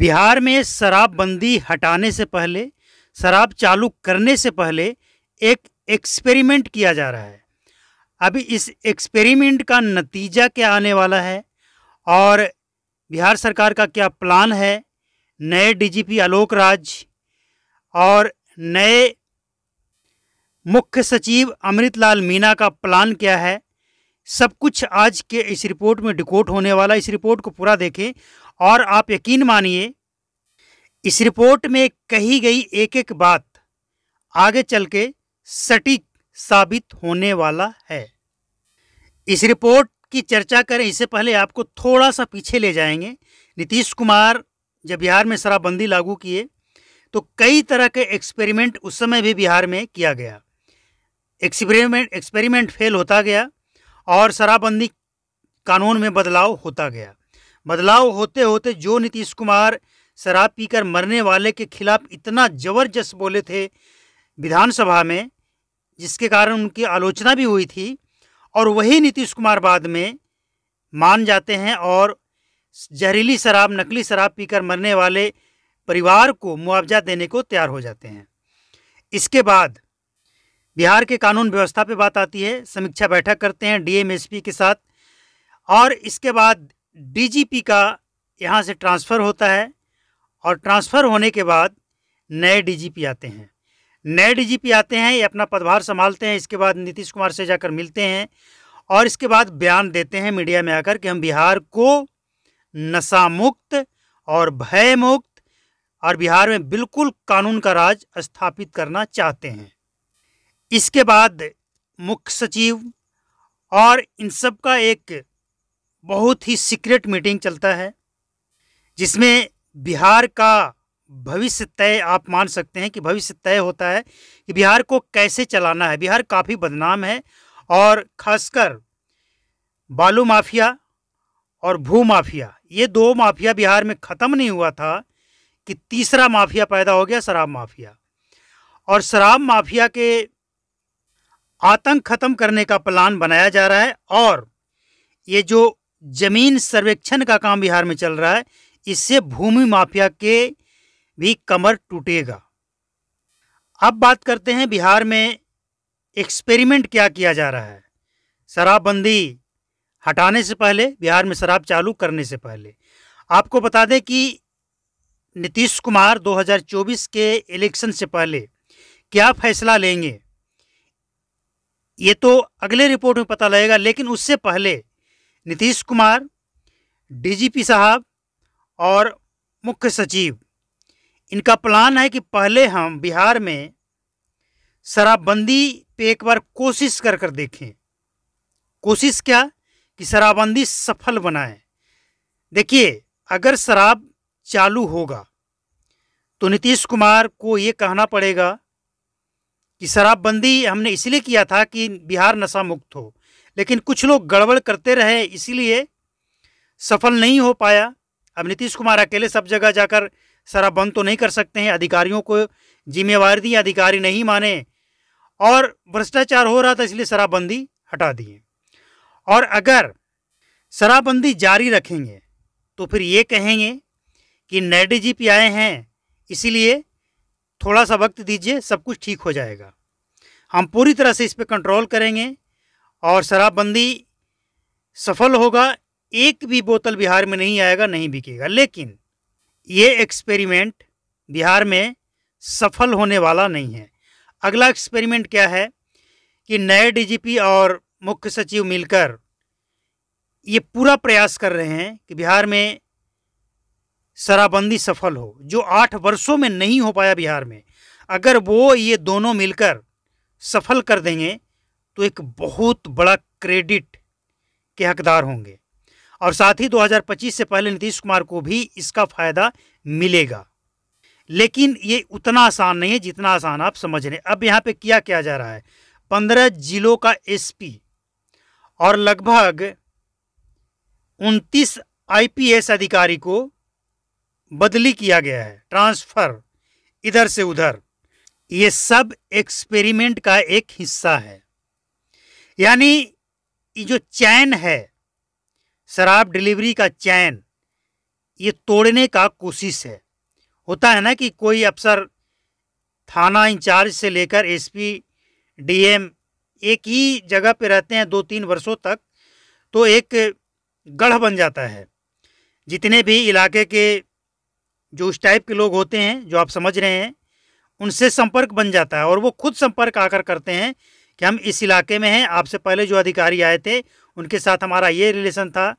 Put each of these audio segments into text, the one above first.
बिहार में शराबबंदी हटाने से पहले शराब चालू करने से पहले एक एक्सपेरिमेंट किया जा रहा है अभी इस एक्सपेरिमेंट का नतीजा क्या आने वाला है और बिहार सरकार का क्या प्लान है नए डीजीपी आलोक राज और नए मुख्य सचिव अमृतलाल मीना का प्लान क्या है सब कुछ आज के इस रिपोर्ट में डिकोट होने वाला इस रिपोर्ट को पूरा देखें और आप यकीन मानिए इस रिपोर्ट में कही गई एक एक बात आगे चल के सटीक साबित होने वाला है इस रिपोर्ट की चर्चा करें इससे पहले आपको थोड़ा सा पीछे ले जाएंगे नीतीश कुमार जब बिहार में शराबबंदी लागू किए तो कई तरह के एक्सपेरिमेंट उस समय भी बिहार में किया गया एक्सपेरिमेंट एक्सपेरिमेंट फेल होता गया और शराबबंदी कानून में बदलाव होता गया बदलाव होते होते जो नीतीश कुमार शराब पीकर मरने वाले के खिलाफ इतना ज़बरदस्त बोले थे विधानसभा में जिसके कारण उनकी आलोचना भी हुई थी और वही नीतीश कुमार बाद में मान जाते हैं और जहरीली शराब नकली शराब पीकर मरने वाले परिवार को मुआवजा देने को तैयार हो जाते हैं इसके बाद बिहार के कानून व्यवस्था पे बात आती है समीक्षा बैठक करते हैं डीएमएसपी के साथ और इसके बाद डीजीपी का यहाँ से ट्रांसफ़र होता है और ट्रांसफ़र होने के बाद नए डीजीपी आते हैं नए डीजीपी आते हैं ये अपना पदभार संभालते हैं इसके बाद नीतीश कुमार से जाकर मिलते हैं और इसके बाद बयान देते हैं मीडिया में आकर कि हम बिहार को नशा मुक्त और भय मुक्त और बिहार में बिल्कुल कानून का राज स्थापित करना चाहते हैं इसके बाद मुख्य सचिव और इन सब का एक बहुत ही सीक्रेट मीटिंग चलता है जिसमें बिहार का भविष्य तय आप मान सकते हैं कि भविष्य तय होता है कि बिहार को कैसे चलाना है बिहार काफ़ी बदनाम है और खासकर बालू माफिया और भू माफिया ये दो माफिया बिहार में ख़त्म नहीं हुआ था कि तीसरा माफिया पैदा हो गया शराब माफिया और शराब माफिया के आतंक ख़त्म करने का प्लान बनाया जा रहा है और ये जो जमीन सर्वेक्षण का काम बिहार में चल रहा है इससे भूमि माफिया के भी कमर टूटेगा अब बात करते हैं बिहार में एक्सपेरिमेंट क्या किया जा रहा है शराबबंदी हटाने से पहले बिहार में शराब चालू करने से पहले आपको बता दें कि नीतीश कुमार 2024 के इलेक्शन से पहले क्या फैसला लेंगे ये तो अगले रिपोर्ट में पता लगेगा लेकिन उससे पहले नीतीश कुमार डीजीपी साहब और मुख्य सचिव इनका प्लान है कि पहले हम बिहार में शराबबंदी पे एक बार कोशिश कर कर देखें कोशिश क्या कि शराबबंदी सफल बनाए देखिए अगर शराब चालू होगा तो नीतीश कुमार को ये कहना पड़ेगा कि शराबबंदी हमने इसलिए किया था कि बिहार नशा मुक्त हो लेकिन कुछ लोग गड़बड़ करते रहे इसीलिए सफल नहीं हो पाया अब नीतीश कुमार अकेले सब जगह जाकर सारा बंद तो नहीं कर सकते हैं अधिकारियों को जिम्मेवार दी अधिकारी नहीं माने और भ्रष्टाचार हो रहा था इसलिए शराबबंदी हटा दिए और अगर शराबबंदी जारी रखेंगे तो फिर ये कहेंगे कि नए पी आए हैं इसीलिए थोड़ा सा वक्त दीजिए सब कुछ ठीक हो जाएगा हम पूरी तरह से इस पर कंट्रोल करेंगे और शराबबंदी सफल होगा एक भी बोतल बिहार में नहीं आएगा नहीं बिकेगा लेकिन ये एक्सपेरिमेंट बिहार में सफल होने वाला नहीं है अगला एक्सपेरिमेंट क्या है कि नए डीजीपी और मुख्य सचिव मिलकर ये पूरा प्रयास कर रहे हैं कि बिहार में शराबबंदी सफल हो जो आठ वर्षों में नहीं हो पाया बिहार में अगर वो ये दोनों मिलकर सफल कर देंगे तो एक बहुत बड़ा क्रेडिट के हकदार होंगे और साथ ही 2025 से पहले नीतीश कुमार को भी इसका फ़ायदा मिलेगा लेकिन ये उतना आसान नहीं है जितना आसान आप समझ रहे अब यहाँ पे किया क्या जा रहा है पंद्रह जिलों का एसपी और लगभग उनतीस आईपीएस अधिकारी को बदली किया गया है ट्रांसफ़र इधर से उधर ये सब एक्सपेरिमेंट का एक हिस्सा है यानी ये जो चैन है शराब डिलीवरी का चैन ये तोड़ने का कोशिश है होता है ना कि कोई अफसर थाना इंचार्ज से लेकर एसपी डीएम एक ही जगह पे रहते हैं दो तीन वर्षों तक तो एक गढ़ बन जाता है जितने भी इलाके के जो उस टाइप के लोग होते हैं जो आप समझ रहे हैं उनसे संपर्क बन जाता है और वो खुद संपर्क आकर करते हैं कि हम इस इलाके में हैं आपसे पहले जो अधिकारी आए थे उनके साथ हमारा ये रिलेशन था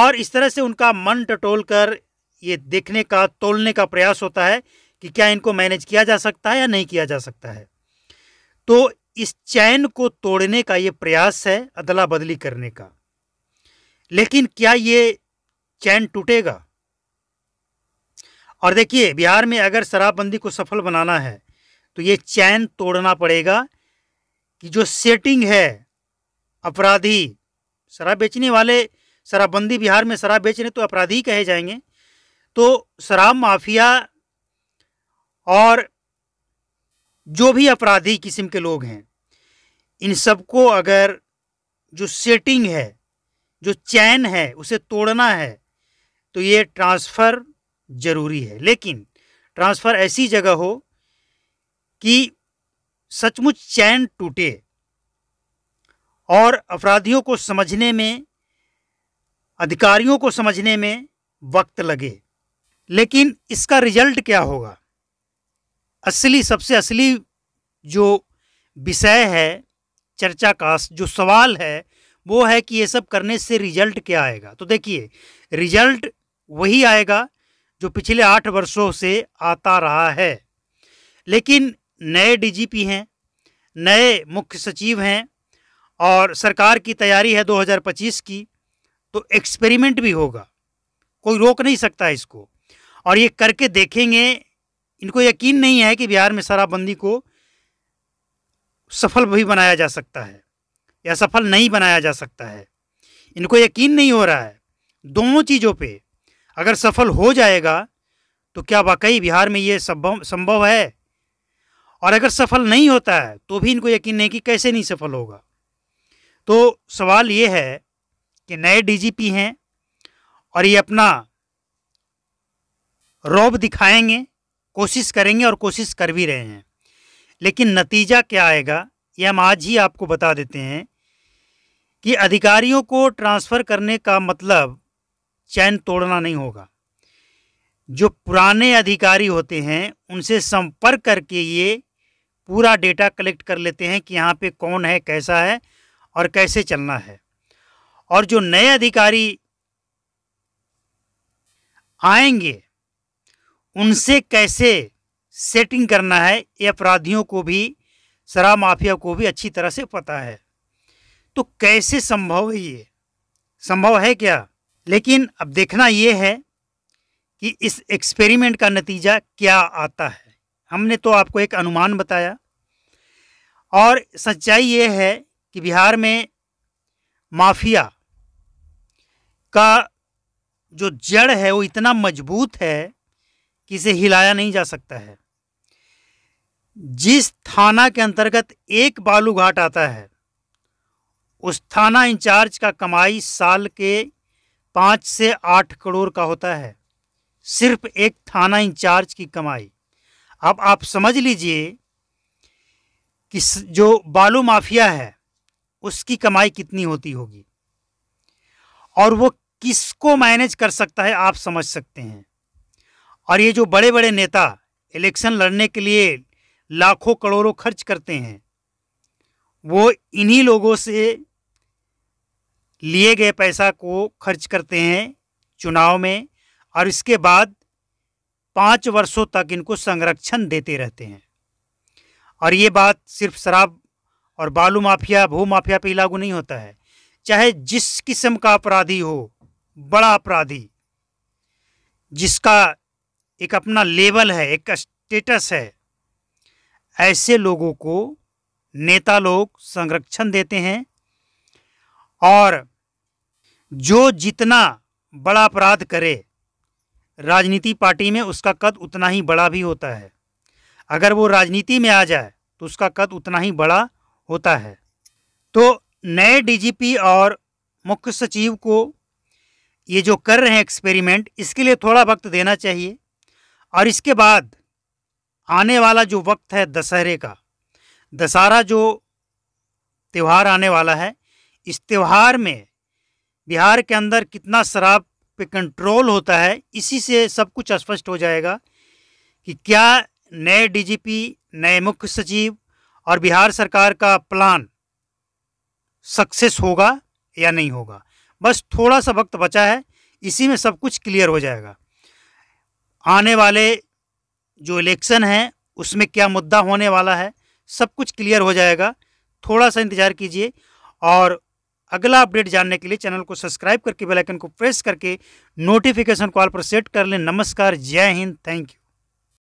और इस तरह से उनका मन टटोल कर ये देखने का तोलने का प्रयास होता है कि क्या इनको मैनेज किया जा सकता है या नहीं किया जा सकता है तो इस चैन को तोड़ने का ये प्रयास है अदला बदली करने का लेकिन क्या ये चैन टूटेगा और देखिए बिहार में अगर शराबबंदी को सफल बनाना है तो ये चैन तोड़ना पड़ेगा कि जो सेटिंग है अपराधी शराब बेचने वाले शराबबंदी बिहार में शराब बेच रहे तो अपराधी कहे जाएंगे तो शराब माफिया और जो भी अपराधी किस्म के लोग हैं इन सबको अगर जो सेटिंग है जो चैन है उसे तोड़ना है तो ये ट्रांसफ़र ज़रूरी है लेकिन ट्रांसफ़र ऐसी जगह हो कि सचमुच चैन टूटे और अपराधियों को समझने में अधिकारियों को समझने में वक्त लगे लेकिन इसका रिजल्ट क्या होगा असली सबसे असली जो विषय है चर्चा का जो सवाल है वो है कि ये सब करने से रिजल्ट क्या आएगा तो देखिए रिजल्ट वही आएगा जो पिछले आठ वर्षों से आता रहा है लेकिन नए डीजीपी हैं नए मुख्य सचिव हैं और सरकार की तैयारी है 2025 की तो एक्सपेरिमेंट भी होगा कोई रोक नहीं सकता इसको और ये करके देखेंगे इनको यकीन नहीं है कि बिहार में शराबबंदी को सफल भी बनाया जा सकता है या सफल नहीं बनाया जा सकता है इनको यकीन नहीं हो रहा है दोनों चीज़ों पे अगर सफल हो जाएगा तो क्या वाकई बिहार में ये संभव संभव है और अगर सफल नहीं होता है तो भी इनको यकीन नहीं कि कैसे नहीं सफल होगा तो सवाल ये है कि नए डीजीपी हैं और ये अपना रौब दिखाएंगे कोशिश करेंगे और कोशिश कर भी रहे हैं लेकिन नतीजा क्या आएगा ये हम आज ही आपको बता देते हैं कि अधिकारियों को ट्रांसफ़र करने का मतलब चैन तोड़ना नहीं होगा जो पुराने अधिकारी होते हैं उनसे संपर्क करके ये पूरा डेटा कलेक्ट कर लेते हैं कि यहाँ पे कौन है कैसा है और कैसे चलना है और जो नए अधिकारी आएंगे उनसे कैसे सेटिंग करना है ये अपराधियों को भी शराब माफिया को भी अच्छी तरह से पता है तो कैसे संभव है ये संभव है क्या लेकिन अब देखना ये है कि इस एक्सपेरिमेंट का नतीजा क्या आता है हमने तो आपको एक अनुमान बताया और सच्चाई ये है कि बिहार में माफिया का जो जड़ है वो इतना मजबूत है कि इसे हिलाया नहीं जा सकता है जिस थाना के अंतर्गत एक बालू घाट आता है उस थाना इंचार्ज का कमाई साल के पाँच से आठ करोड़ का होता है सिर्फ एक थाना इंचार्ज की कमाई अब आप समझ लीजिए कि जो बालू माफिया है उसकी कमाई कितनी होती होगी और वो किसको मैनेज कर सकता है आप समझ सकते हैं और ये जो बड़े बड़े नेता इलेक्शन लड़ने के लिए लाखों करोड़ों खर्च करते हैं वो इन्हीं लोगों से लिए गए पैसा को खर्च करते हैं चुनाव में और इसके बाद पाँच वर्षों तक इनको संरक्षण देते रहते हैं और ये बात सिर्फ शराब और बालू माफिया भू माफिया पर लागू नहीं होता है चाहे जिस किस्म का अपराधी हो बड़ा अपराधी जिसका एक अपना लेवल है एक स्टेटस है ऐसे लोगों को नेता लोग संरक्षण देते हैं और जो जितना बड़ा अपराध करे राजनीति पार्टी में उसका कद उतना ही बड़ा भी होता है अगर वो राजनीति में आ जाए तो उसका कद उतना ही बड़ा होता है तो नए डीजीपी और मुख्य सचिव को ये जो कर रहे हैं एक्सपेरिमेंट इसके लिए थोड़ा वक्त देना चाहिए और इसके बाद आने वाला जो वक्त है दशहरे का दशहरा जो त्यौहार आने वाला है इस त्यौहार में बिहार के अंदर कितना शराब पे कंट्रोल होता है इसी से सब कुछ स्पष्ट हो जाएगा कि क्या नए डीजीपी नए मुख्य सचिव और बिहार सरकार का प्लान सक्सेस होगा या नहीं होगा बस थोड़ा सा वक्त बचा है इसी में सब कुछ क्लियर हो जाएगा आने वाले जो इलेक्शन है उसमें क्या मुद्दा होने वाला है सब कुछ क्लियर हो जाएगा थोड़ा सा इंतज़ार कीजिए और अगला अपडेट जानने के लिए चैनल को सब्सक्राइब करके बेल आइकन को प्रेस करके नोटिफिकेशन कॉल पर सेट कर लें नमस्कार जय हिंद थैंक यू